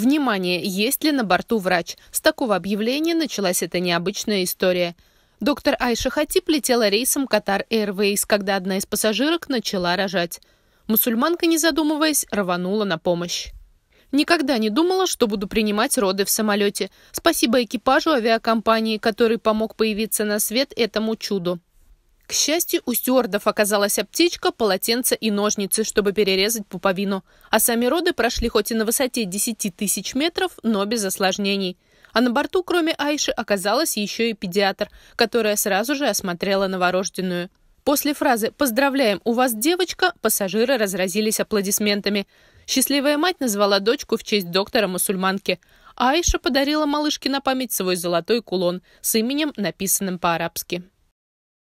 «Внимание! Есть ли на борту врач?» С такого объявления началась эта необычная история. Доктор Айша Хатип летела рейсом Катар Airways, когда одна из пассажирок начала рожать. Мусульманка, не задумываясь, рванула на помощь. Никогда не думала, что буду принимать роды в самолете. Спасибо экипажу авиакомпании, который помог появиться на свет этому чуду. К счастью, у стюардов оказалась аптечка, полотенце и ножницы, чтобы перерезать пуповину. А сами роды прошли хоть и на высоте 10 тысяч метров, но без осложнений. А на борту, кроме Айши, оказалась еще и педиатр, которая сразу же осмотрела новорожденную. После фразы «Поздравляем, у вас девочка» пассажиры разразились аплодисментами. Счастливая мать назвала дочку в честь доктора-мусульманки. Айша подарила малышке на память свой золотой кулон с именем, написанным по-арабски.